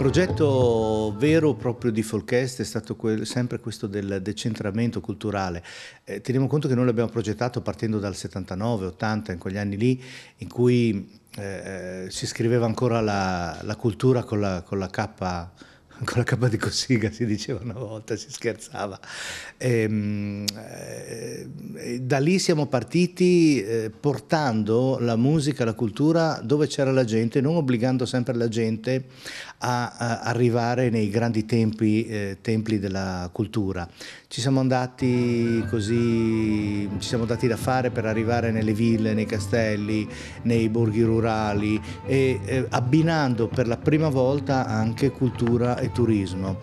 Il progetto vero proprio di Folkest è stato quel, sempre questo del decentramento culturale. Eh, teniamo conto che noi l'abbiamo progettato partendo dal 79-80, in quegli anni lì in cui eh, eh, si scriveva ancora la, la cultura con la, con la K con la K di Cossiga si diceva una volta, si scherzava. E, ehm, e eh, da lì siamo partiti eh, portando la musica, la cultura dove c'era la gente, non obbligando sempre la gente a, a arrivare nei grandi tempi, eh, templi della cultura. Ci siamo andati così, ci siamo dati da fare per arrivare nelle ville, nei castelli, nei borghi rurali e eh, abbinando per la prima volta anche cultura e turismo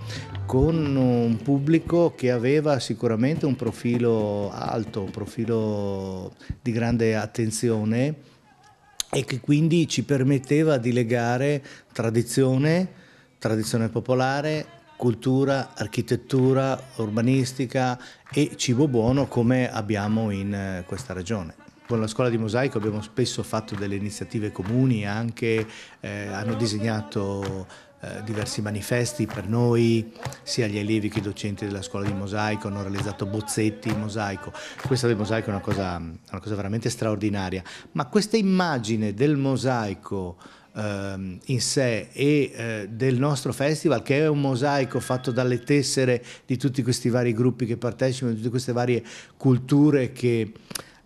con un pubblico che aveva sicuramente un profilo alto, un profilo di grande attenzione e che quindi ci permetteva di legare tradizione, tradizione popolare, cultura, architettura, urbanistica e cibo buono come abbiamo in eh, questa regione. Con la scuola di mosaico abbiamo spesso fatto delle iniziative comuni, anche eh, hanno disegnato eh, diversi manifesti per noi, sia gli allievi che i docenti della scuola di mosaico hanno realizzato bozzetti in mosaico. Questa del mosaico è una cosa, una cosa veramente straordinaria, ma questa immagine del mosaico eh, in sé e eh, del nostro festival che è un mosaico fatto dalle tessere di tutti questi vari gruppi che partecipano, di tutte queste varie culture che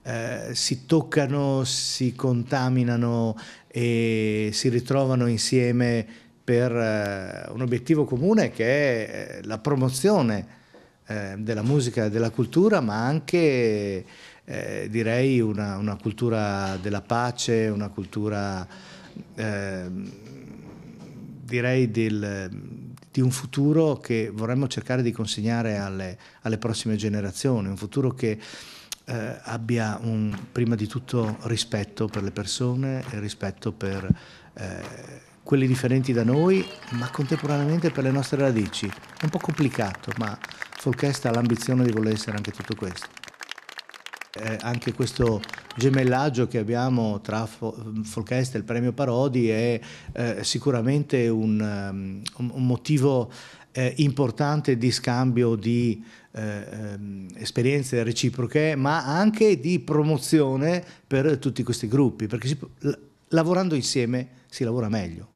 eh, si toccano, si contaminano e si ritrovano insieme per eh, un obiettivo comune che è eh, la promozione eh, della musica e della cultura, ma anche eh, direi una, una, cultura della pace, una cultura eh, direi del, di un futuro che vorremmo cercare di consegnare alle, alle prossime generazioni, un futuro che eh, abbia un, prima di tutto rispetto per le persone e rispetto per quelli differenti da noi, ma contemporaneamente per le nostre radici. È un po' complicato, ma Folchest ha l'ambizione di voler essere anche tutto questo. Eh, anche questo gemellaggio che abbiamo tra Folchest e il premio Parodi è eh, sicuramente un, um, un motivo eh, importante di scambio di eh, ehm, esperienze reciproche, ma anche di promozione per tutti questi gruppi, perché si, lavorando insieme si lavora meglio.